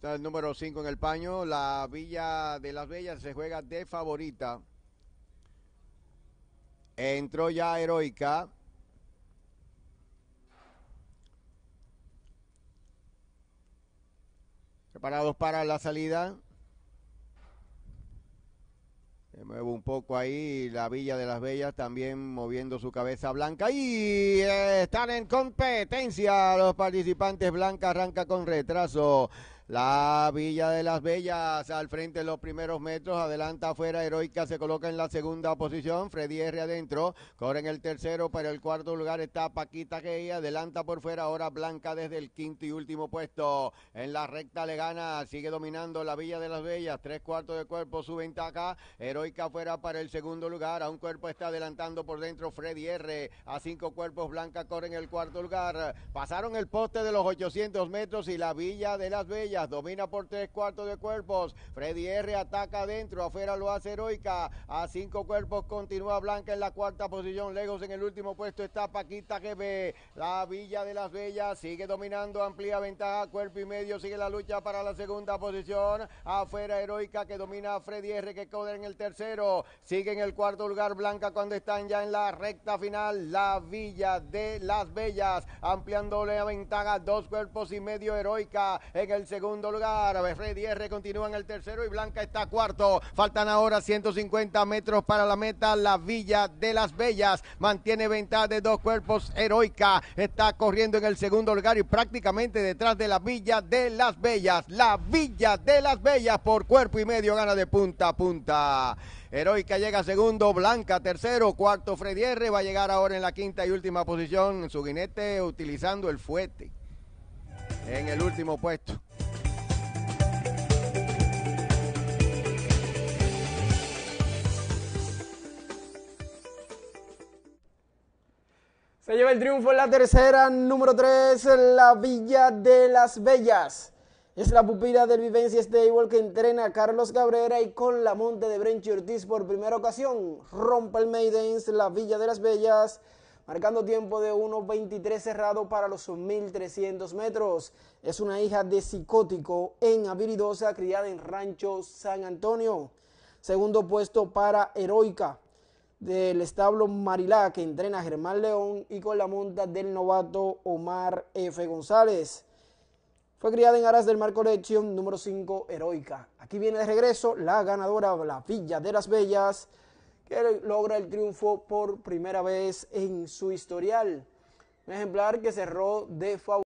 Está el número 5 en el paño. La Villa de las Bellas se juega de favorita. Entró ya Heroica. Preparados para la salida. Se mueve un poco ahí la Villa de las Bellas también moviendo su cabeza blanca. Y eh, están en competencia los participantes. Blanca arranca con retraso. La Villa de las Bellas al frente en los primeros metros, adelanta afuera, Heroica se coloca en la segunda posición, Freddy R adentro, corre en el tercero, para el cuarto lugar está Paquita ella adelanta por fuera, ahora Blanca desde el quinto y último puesto, en la recta le gana, sigue dominando la Villa de las Bellas, tres cuartos de cuerpo, su ventaja, Heroica afuera para el segundo lugar, a un cuerpo está adelantando por dentro Freddy R, a cinco cuerpos, Blanca corre en el cuarto lugar, pasaron el poste de los 800 metros y la Villa de las Bellas domina por tres cuartos de cuerpos. Freddy R ataca adentro, afuera lo hace heroica. A cinco cuerpos continúa Blanca en la cuarta posición. lejos en el último puesto está Paquita ve La Villa de las Bellas sigue dominando, amplía ventaja. Cuerpo y medio sigue la lucha para la segunda posición. Afuera heroica que domina a Freddy R que coda en el tercero. Sigue en el cuarto lugar Blanca cuando están ya en la recta final. La Villa de las Bellas ampliándole a ventaja. Dos cuerpos y medio heroica en el segundo segundo lugar. Freddy R continúa en el tercero y Blanca está cuarto. Faltan ahora 150 metros para la meta. La Villa de las Bellas mantiene ventaja de dos cuerpos heroica. Está corriendo en el segundo lugar y prácticamente detrás de la Villa de las Bellas. La Villa de las Bellas por cuerpo y medio gana de punta a punta. Heroica llega segundo, Blanca tercero, cuarto Freddy R va a llegar ahora en la quinta y última posición en su guinete utilizando el fuete en el último puesto. Se lleva el triunfo en la tercera, número 3, la Villa de las Bellas. Es la pupila del Vivencia Stable que entrena a Carlos Cabrera y con la monte de Brenchi Ortiz por primera ocasión. Rompe el Maidens, la Villa de las Bellas, marcando tiempo de 1.23 cerrado para los 1.300 metros. Es una hija de psicótico en habilidosa, criada en Rancho San Antonio. Segundo puesto para Heroica del establo Marilá que entrena Germán León y con la monta del novato Omar F. González. Fue criada en aras del Mar Lección, número 5 heroica. Aquí viene de regreso la ganadora La Villa de las Bellas que logra el triunfo por primera vez en su historial. Un ejemplar que cerró de favor.